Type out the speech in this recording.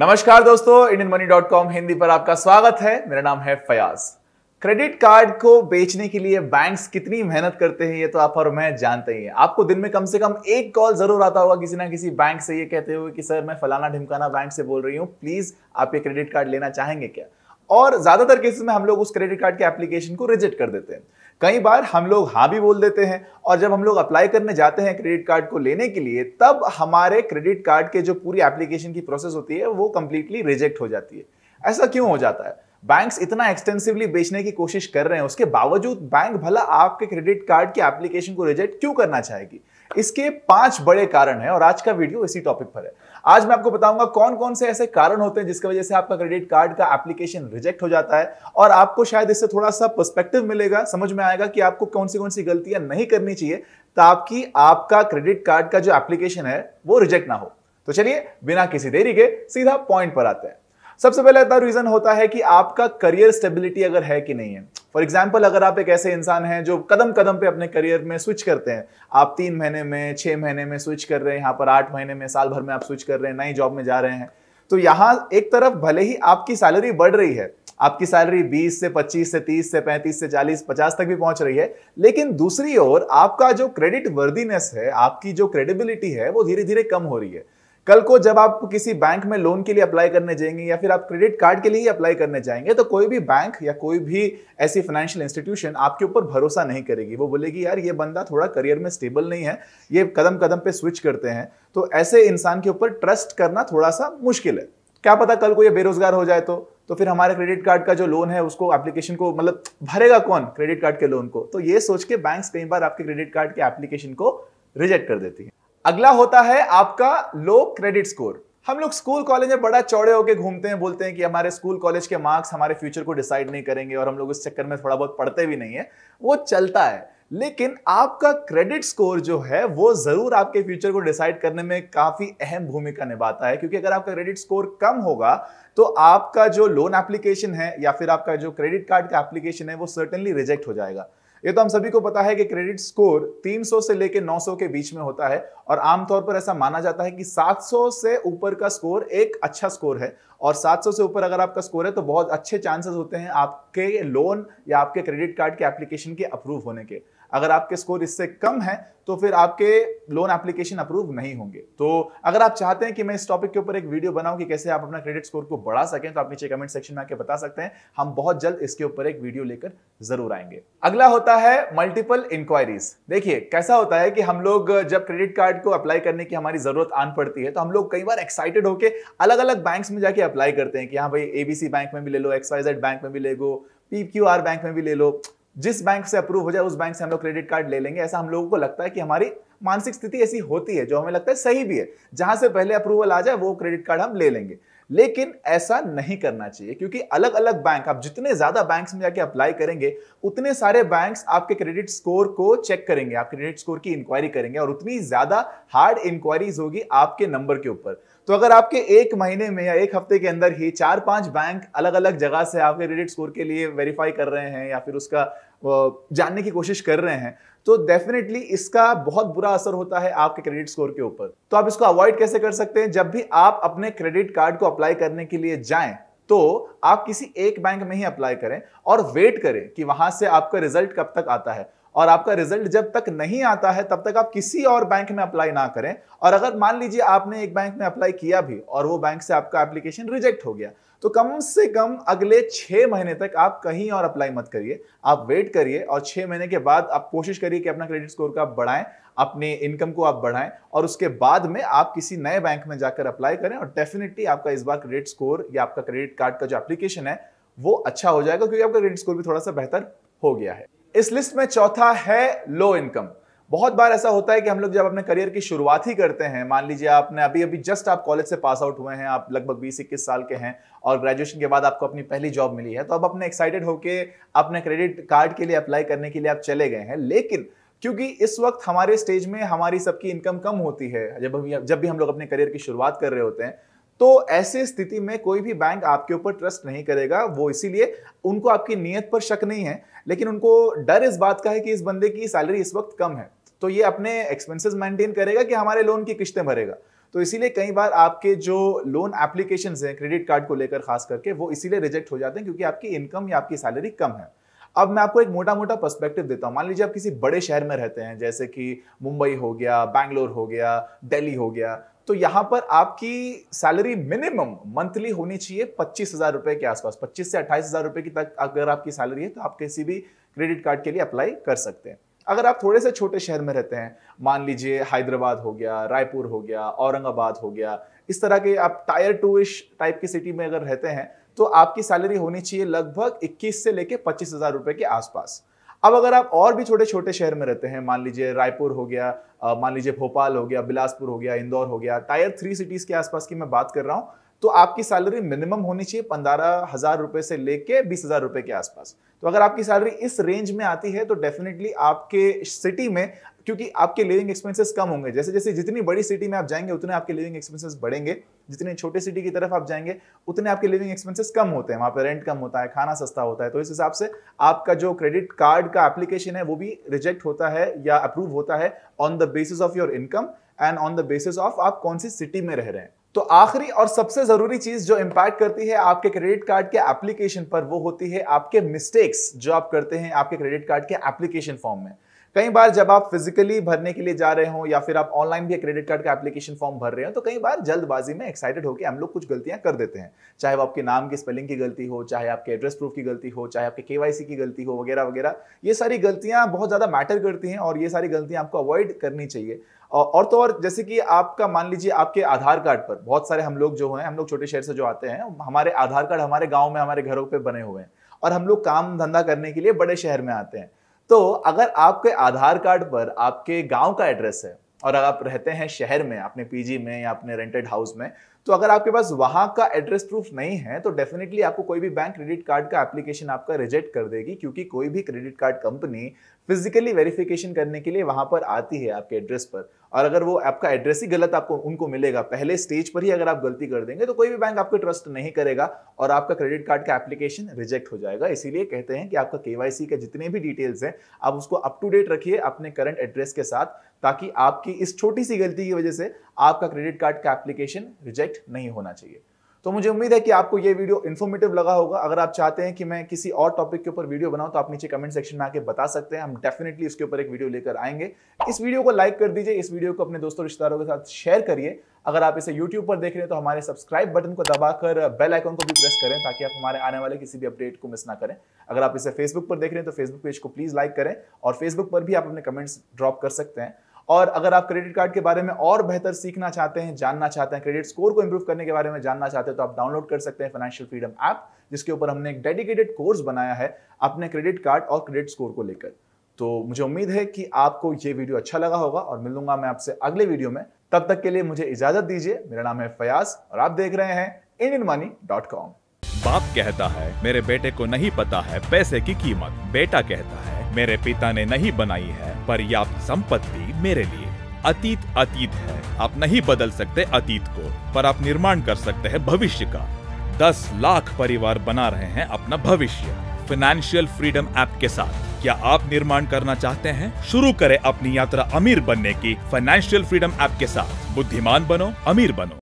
नमस्कार दोस्तों Indian money dot com Hindi पर आपका स्वागत है मेरा नाम है फयाज क्रेडिट कार्ड को बेचने के लिए बैंक्स कितनी मेहनत करते हैं ये तो आप और मैं जानते ही हैं आपको दिन में कम से कम एक कॉल जरूर आता होगा किसी ना किसी बैंक से ये कहते हुए कि सर मैं फलाना ढिमकाना बैंक से बोल रही हूँ प्लीज आप ये क्रेडिट कार्ड लेना चाहेंगे क्या और ज्यादातर केसेस में हम लोग उस क्रेडिट कार्ड के एप्लीकेशन को रिजेक्ट कर देते हैं कई बार हम लोग हाँ भी बोल देते हैं और जब हम लोग अप्लाई करने जाते हैं क्रेडिट कार्ड को लेने के लिए तब हमारे क्रेडिट कार्ड के जो पूरी एप्लीकेशन की प्रोसेस होती है वो कंप्लीटली रिजेक्ट हो जाती है ऐसा क्यों हो जाता है बैंक्स इतना एक्सटेंसिवली बेचने की कोशिश कर रहे हैं उसके बावजूद बैंक भला आपके क्रेडिट कार्ड की एप्लीकेशन को रिजेक्ट क्यों करना चाहेगी इसके पांच बड़े कारण हैं और आज का वीडियो इसी टॉपिक पर है आज मैं आपको बताऊंगा कौन कौन से ऐसे कारण होते हैं जिसकी वजह से आपका क्रेडिट कार्ड का एप्लीकेशन रिजेक्ट हो जाता है और आपको शायद इससे थोड़ा सा पर्सपेक्टिव मिलेगा समझ में आएगा कि आपको कौन सी कौन सी गलतियां नहीं करनी चाहिए ताकि आपका क्रेडिट कार्ड का जो एप्लीकेशन है वो रिजेक्ट ना हो तो चलिए बिना किसी देरी के सीधा पॉइंट पर आते हैं सबसे पहले इतना रीजन होता है कि आपका करियर स्टेबिलिटी अगर है कि नहीं है फॉर एग्जाम्पल अगर आप एक ऐसे इंसान हैं जो कदम कदम पे अपने करियर में स्विच करते हैं आप तीन महीने में छह महीने में स्विच कर रहे हैं यहाँ पर आठ महीने में साल भर में आप स्विच कर रहे हैं नई जॉब में जा रहे हैं तो यहाँ एक तरफ भले ही आपकी सैलरी बढ़ रही है आपकी सैलरी 20 से 25 से 30 से 35 से 40 50 तक भी पहुंच रही है लेकिन दूसरी ओर आपका जो क्रेडिट वर्दीनेस है आपकी जो क्रेडिबिलिटी है वो धीरे धीरे कम हो रही है कल को जब आप किसी बैंक में लोन के लिए अप्लाई करने जाएंगे या फिर आप क्रेडिट कार्ड के लिए ही अप्लाई करने जाएंगे तो कोई भी बैंक या कोई भी ऐसी फाइनेंशियल इंस्टीट्यूशन आपके ऊपर भरोसा नहीं करेगी वो बोलेगी यार ये बंदा थोड़ा करियर में स्टेबल नहीं है ये कदम कदम पे स्विच करते हैं तो ऐसे इंसान के ऊपर ट्रस्ट करना थोड़ा सा मुश्किल है क्या पता कल को ये बेरोजगार हो जाए तो तो फिर हमारे क्रेडिट कार्ड का जो लोन है उसको एप्लीकेशन को मतलब भरेगा कौन क्रेडिट कार्ड के लोन को तो ये सोच के बैंक कई बार आपके क्रेडिट कार्ड के एप्लीकेशन को रिजेक्ट कर देती है अगला होता है आपका लो क्रेडिट स्कोर हम लोग स्कूल कॉलेज में बड़ा चौड़े होकर घूमते हैं बोलते हैं कि हमारे स्कूल कॉलेज के मार्क्स हमारे फ्यूचर को डिसाइड नहीं करेंगे और हम लोग इस चक्कर में थोड़ा बहुत पढ़ते भी नहीं है वो चलता है लेकिन आपका क्रेडिट स्कोर जो है वो जरूर आपके फ्यूचर को डिसाइड करने में काफी अहम भूमिका निभाता है क्योंकि अगर आपका क्रेडिट स्कोर कम होगा तो आपका जो लोन एप्लीकेशन है या फिर आपका जो क्रेडिट कार्ड का एप्लीकेशन है वो सर्टेनली रिजेक्ट हो जाएगा ये तो हम सभी को पता है कि क्रेडिट स्कोर 300 से लेकर 900 के बीच में होता है और आमतौर पर ऐसा माना जाता है कि 700 से ऊपर का स्कोर एक अच्छा स्कोर है और 700 से ऊपर अगर आपका स्कोर है तो बहुत अच्छे चांसेस होते हैं आपके लोन या आपके क्रेडिट कार्ड के एप्लीकेशन के अप्रूव होने के अगर आपके स्कोर इससे कम है तो फिर आपके लोन एप्लीकेशन अप्रूव नहीं होंगे तो अगर आप चाहते हैं कि मैं इस टॉपिक के ऊपर एक वीडियो बनाऊं कि कैसे आप अपना क्रेडिट स्कोर को बढ़ा सकें तो आप नीचे कमेंट सेक्शन में आके बता सकते हैं हम बहुत जल्द इसके ऊपर एक वीडियो लेकर जरूर आएंगे अगला होता है मल्टीपल इंक्वायरीज देखिए कैसा होता है कि हम लोग जब क्रेडिट कार्ड को अप्लाई करने की हमारी जरूरत आन पड़ती है तो हम लोग कई बार एक्साइटेड होकर अलग अलग बैंक में जाके अप्लाई करते हैं कि हाँ भाई एबीसी बैंक में भी ले लो एक्सवाइजेड बैंक में भी ले लो पी बैंक में भी ले लो जिस बैंक से अप्रूव हो जाए उस बैंक से हम लोग क्रेडिट कार्ड ले लेंगे ऐसा हम लोगों को लगता है कि हमारी मानसिक स्थिति ऐसी होती है जो हमें लगता है सही भी है जहां से पहले अप्रूवल आ जाए वो क्रेडिट कार्ड हम ले लेंगे लेकिन ऐसा नहीं करना चाहिए क्योंकि अलग अलग बैंक आप जितने ज्यादा बैंक्स में जाके अप्लाई करेंगे उतने सारे बैंक्स आपके क्रेडिट स्कोर को चेक करेंगे आप क्रेडिट स्कोर की इंक्वायरी करेंगे और उतनी ज्यादा हार्ड इंक्वायरीज होगी आपके नंबर के ऊपर तो अगर आपके एक महीने में या एक हफ्ते के अंदर ही चार पांच बैंक अलग अलग जगह से आपके क्रेडिट स्कोर के लिए वेरीफाई कर रहे हैं या फिर उसका जानने की कोशिश कर रहे हैं तो डेफिनेटली इसका बहुत बुरा असर होता है आपके क्रेडिट स्कोर के ऊपर तो आप इसको अवॉइड कैसे कर सकते हैं जब भी आप अपने क्रेडिट कार्ड को अप्लाई करने के लिए जाएं तो आप किसी एक बैंक में ही अप्लाई करें और वेट करें कि वहां से आपका रिजल्ट कब तक आता है और आपका रिजल्ट जब तक नहीं आता है तब तक आप किसी और बैंक में अप्लाई ना करें और अगर मान लीजिए आपने एक बैंक में अप्लाई किया भी और वो बैंक से आपका एप्लीकेशन रिजेक्ट हो गया तो कम से कम अगले छह महीने तक आप कहीं और अप्लाई मत करिए आप वेट करिए और छह महीने के बाद आप कोशिश करिए कि अपना क्रेडिट स्कोर का आप बढ़ाएं अपने इनकम को आप बढ़ाएं और उसके बाद में आप किसी नए बैंक में जाकर अप्लाई करें और डेफिनेटली आपका इस बार क्रेडिट स्कोर या आपका क्रेडिट कार्ड का जो एप्लीकेशन है वो अच्छा हो जाएगा क्योंकि आपका क्रेडिट स्कोर भी थोड़ा सा बेहतर हो गया है इस लिस्ट में चौथा है लो इनकम बहुत बार ऐसा होता है कि हम लोग जब अपने करियर की शुरुआत ही करते हैं मान लीजिए आपने अभी अभी जस्ट आप कॉलेज से पास आउट हुए हैं आप लगभग बीस इक्कीस साल के हैं और ग्रेजुएशन के बाद आपको अपनी पहली जॉब मिली है तो अब अपने एक्साइटेड होकर अपने क्रेडिट कार्ड के लिए अप्लाई करने के लिए आप चले गए हैं लेकिन क्योंकि इस वक्त हमारे स्टेज में हमारी सबकी इनकम कम होती है जब भी जब भी हम लोग अपने करियर की शुरुआत कर रहे होते हैं तो ऐसी स्थिति में कोई भी बैंक आपके ऊपर ट्रस्ट नहीं करेगा वो इसीलिए उनको आपकी नीयत पर शक नहीं है लेकिन उनको डर इस बात का है कि इस बंदे की सैलरी इस वक्त कम है तो ये अपने एक्सपेंसेस मेंटेन करेगा कि हमारे लोन की किस्तें भरेगा तो इसीलिए कई बार आपके जो लोन एप्लीकेशन हैं क्रेडिट कार्ड को लेकर खास करके वो इसीलिए रिजेक्ट हो जाते हैं क्योंकि आपकी इनकम या आपकी सैलरी कम है अब मैं आपको एक मोटा मोटा पर्सपेक्टिव देता हूँ मान लीजिए आप किसी बड़े शहर में रहते हैं जैसे कि मुंबई हो गया बैंगलोर हो गया दिल्ली हो गया तो यहां पर आपकी सैलरी मिनिमम मंथली होनी चाहिए पच्चीस हजार रुपए के आसपास पच्चीस से अट्ठाईस हजार रुपए की तक अगर आपकी सैलरी है तो आप किसी भी क्रेडिट कार्ड के लिए अप्लाई कर सकते हैं अगर आप थोड़े से छोटे शहर में रहते हैं मान लीजिए हैदराबाद हो गया रायपुर हो गया औरंगाबाद हो गया इस तरह के आप टायर टू इश टाइप की सिटी में अगर रहते हैं तो आपकी सैलरी होनी चाहिए लगभग 21 से लेके पच्चीस हजार रुपए के आसपास अब अगर आप और भी छोटे छोटे शहर में रहते हैं मान लीजिए रायपुर हो गया मान लीजिए भोपाल हो गया बिलासपुर हो गया इंदौर हो गया टायर थ्री सिटीज़ के आसपास की मैं बात कर रहा हूँ तो आपकी सैलरी मिनिमम होनी चाहिए पंद्रह हजार रुपए से लेके बीस हजार रुपए के आसपास तो अगर आपकी सैलरी इस रेंज में आती है तो डेफिनेटली आपके सिटी में क्योंकि आपके लिविंग एक्सपेंसेस कम होंगे जैसे जैसे जितनी बड़ी सिटी में आप जाएंगे उतने आपके लिविंग एक्सपेंसेस बढ़ेंगे जितने छोटे सिटी की तरफ आप जाएंगे उतने आपके लिविंग एक्सपेंसेस कम होते हैं वहां पर रेंट कम होता है खाना सस्ता होता है तो इस हिसाब से आपका जो क्रेडिट कार्ड का एप्लीकेशन है वो भी रिजेक्ट होता है या अप्रूव होता है on the basis of your income and on the basis of आप कौन सी सिटी में रह रहे हैं तो आखिरी और सबसे जरूरी चीज जो इंपैक्ट करती है आपके क्रेडिट कार्ड के एप्लीकेशन पर वो होती है आपके मिस्टेक्स जो आप करते हैं आपके क्रेडिट कार्ड के एप्लीकेशन फॉर्म में कई बार जब आप फिजिकली भरने के लिए जा रहे हो या फिर आप ऑनलाइन भी क्रेडिट कार्ड का एप्लीकेशन फॉर्म भर रहे हो तो कई बार जल्दबाजी में एक्साइटेड होकर हम लोग कुछ गलतियां कर देते हैं चाहे वो आपके नाम की स्पेलिंग की गलती हो चाहे आपके एड्रेस प्रूफ की गलती हो चाहे आपके केवाईसी की गलती हो वगैरह वगैरह ये सारी गलतियां बहुत ज़्यादा मैटर करती हैं और ये सारी गलतियां आपको अवॉइड करनी चाहिए और तो और जैसे कि आपका मान लीजिए आपके आधार कार्ड पर बहुत सारे हम लोग जो हैं हम लोग छोटे शहर से जो आते हैं हमारे आधार कार्ड हमारे गाँव में हमारे घरों पर बने हुए हैं और हम लोग काम धंधा करने के लिए बड़े शहर में आते हैं तो अगर आपके आधार कार्ड पर आपके गांव का एड्रेस है और अगर आप रहते हैं शहर में अपने पीजी में या अपने रेंटेड हाउस में तो अगर आपके पास वहां का एड्रेस प्रूफ नहीं है तो डेफिनेटली आपको कोई भी बैंक क्रेडिट कार्ड का एप्लीकेशन आपका रिजेक्ट कर देगी क्योंकि कोई भी credit card company physically verification करने के लिए वहां पर आती है आपके एड्रेस पर और अगर वो आपका एड्रेस ही गलत आपको उनको मिलेगा पहले स्टेज पर ही अगर आप गलती कर देंगे तो कोई भी बैंक आपको ट्रस्ट नहीं करेगा और आपका क्रेडिट कार्ड का एप्लीकेशन रिजेक्ट हो जाएगा इसीलिए कहते हैं कि आपका केवाईसी के जितने भी डिटेल्स हैं आप उसको अप टू डेट रखिए अपने करंट एड्रेस के साथ ताकि आपकी इस छोटी सी गलती की वजह से आपका क्रेडिट कार्ड का एप्लीकेशन रिजेक्ट नहीं होना चाहिए तो मुझे उम्मीद है कि आपको यह वीडियो इन्फॉर्मेटिव लगा होगा अगर आप चाहते हैं कि मैं किसी और टॉपिक के ऊपर वीडियो बनाऊं तो आप नीचे कमेंट सेक्शन में आके बता सकते हैं हम डेफिनेटली इसके ऊपर एक वीडियो लेकर आएंगे इस वीडियो को लाइक कर दीजिए इस वीडियो को अपने दोस्तों रिश्तेदारों के साथ शेयर करिए अगर आप इसे यूट्यूब पर देख रहे हैं तो हमारे सब्सक्राइब बटन को दबाकर बेल आइकन को भी प्रेस करें ताकि आप हमारे आने वाले किसी भी अपडेट को मिस ना करें अगर आप इसे फेसबुक पर देख रहे हैं तो फेसबुक पेज को प्लीज लाइक करें और फेसबुक पर भी आप अपने कमेंट्स ड्रॉप कर सकते हैं और अगर आप क्रेडिट कार्ड के बारे में और बेहतर सीखना चाहते हैं जानना चाहते हैं क्रेडिट स्कोर को इंप्रूव करने के बारे में जानना चाहते हैं तो आप डाउनलोड कर सकते हैं फाइनेंशियल फ्रीडम ऐप जिसके ऊपर हमने एक डेडिकेटेड कोर्स बनाया है अपने क्रेडिट कार्ड और क्रेडिट स्कोर को लेकर तो मुझे उम्मीद है कि आपको ये वीडियो अच्छा लगा होगा और मिलूंगा मैं आपसे अगले वीडियो में तब तक के लिए मुझे इजाजत दीजिए मेरा नाम है फयाज और आप देख रहे हैं इंडियन मनी डॉट कॉम बाप कहता है मेरे बेटे को नहीं पता है पैसे की कीमत बेटा कहता है मेरे पिता ने नहीं बनाई है पर्याप्त संपत्ति मेरे लिए अतीत अतीत है आप नहीं बदल सकते अतीत को पर आप निर्माण कर सकते हैं भविष्य का दस लाख परिवार बना रहे हैं अपना भविष्य फाइनेंशियल फ्रीडम ऐप के साथ क्या आप निर्माण करना चाहते हैं शुरू करें अपनी यात्रा अमीर बनने की फाइनेंशियल फ्रीडम ऐप के साथ बुद्धिमान बनो अमीर बनो